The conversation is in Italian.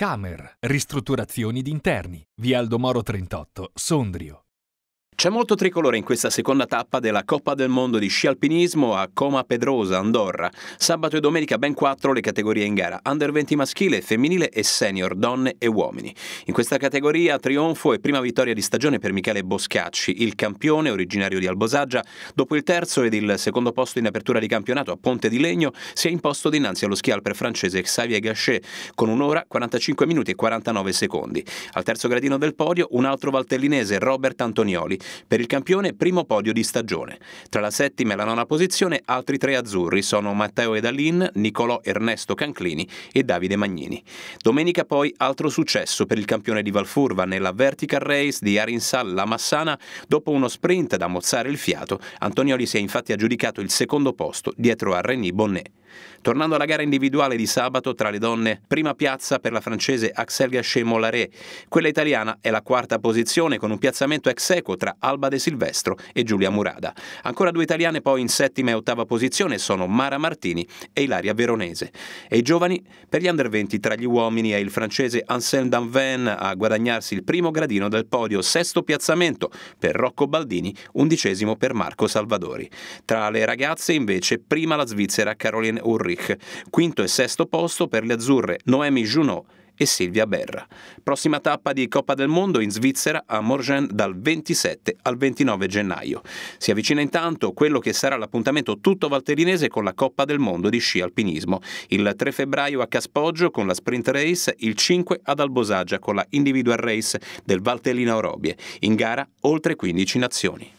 Camer, ristrutturazioni di interni, via Aldomoro 38, Sondrio. C'è molto tricolore in questa seconda tappa della Coppa del Mondo di sci alpinismo a Coma Pedrosa, Andorra. Sabato e domenica ben quattro le categorie in gara, under 20 maschile, femminile e senior, donne e uomini. In questa categoria trionfo e prima vittoria di stagione per Michele Boscacci, il campione originario di Albosaggia, dopo il terzo ed il secondo posto in apertura di campionato a Ponte di Legno, si è imposto dinanzi allo schialper francese Xavier Gachet con un'ora 45 minuti e 49 secondi. Al terzo gradino del podio un altro valtellinese Robert Antonioli per il campione, primo podio di stagione. Tra la settima e la nona posizione, altri tre azzurri sono Matteo Edalin, Nicolò Ernesto Canclini e Davide Magnini. Domenica poi altro successo per il campione di Valfurva nella Vertical Race di Arinsal La Massana. Dopo uno sprint da mozzare il fiato, Antonioli si è infatti aggiudicato il secondo posto dietro a René Bonnet. Tornando alla gara individuale di sabato tra le donne, prima piazza per la francese Axel Gachet-Mollaré, quella italiana è la quarta posizione con un piazzamento ex eco tra Alba De Silvestro e Giulia Murada. Ancora due italiane poi in settima e ottava posizione sono Mara Martini e Ilaria Veronese. E i giovani per gli under 20 tra gli uomini è il francese Anselme Danven a guadagnarsi il primo gradino del podio, sesto piazzamento per Rocco Baldini, undicesimo per Marco Salvadori. Tra le ragazze invece prima la svizzera Caroline Ulrich, quinto e sesto posto per le azzurre Noemi Junot e Silvia Berra. Prossima tappa di Coppa del Mondo in Svizzera a Morgen dal 27 al 29 gennaio. Si avvicina intanto quello che sarà l'appuntamento tutto valterinese con la Coppa del Mondo di sci alpinismo. Il 3 febbraio a Caspoggio con la Sprint Race, il 5 ad Albosaggia con la Individual Race del Valtellina Orobie. In gara oltre 15 nazioni.